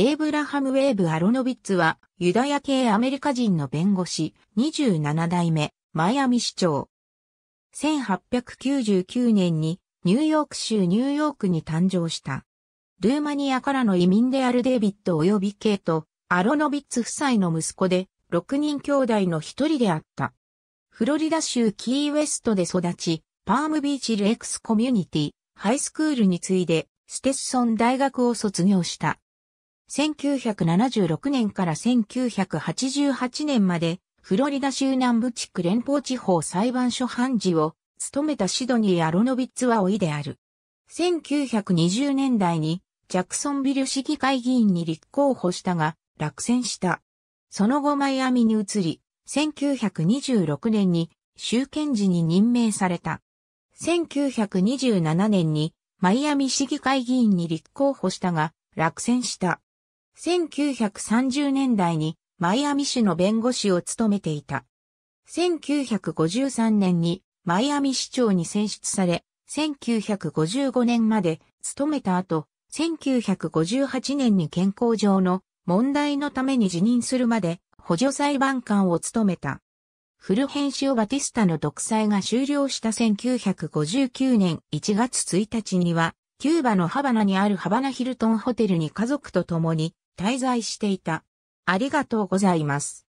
エイブラハム・ウェーブ・アロノビッツは、ユダヤ系アメリカ人の弁護士、27代目、マイアミ市長。1899年に、ニューヨーク州ニューヨークに誕生した。ルーマニアからの移民であるデイビッド及びケイト、アロノビッツ夫妻の息子で、6人兄弟の一人であった。フロリダ州キーウェストで育ち、パームビーチレックスコミュニティ、ハイスクールに次いで、ステッソン大学を卒業した。1976年から1988年まで、フロリダ州南部地区連邦地方裁判所判事を務めたシドニー・アロノビッツは老いである。1920年代にジャクソンビル市議会議員に立候補したが落選した。その後マイアミに移り、1926年に州検事に任命された。1927年にマイアミ市議会議員に立候補したが落選した。1930年代にマイアミ市の弁護士を務めていた。1953年にマイアミ市長に選出され、1955年まで務めた後、1958年に健康上の問題のために辞任するまで補助裁判官を務めた。フルヘンシオ・バティスタの独裁が終了した1959年1月1日には、キューバのハバナにあるハバナヒルトンホテルに家族と共に滞在していた。ありがとうございます。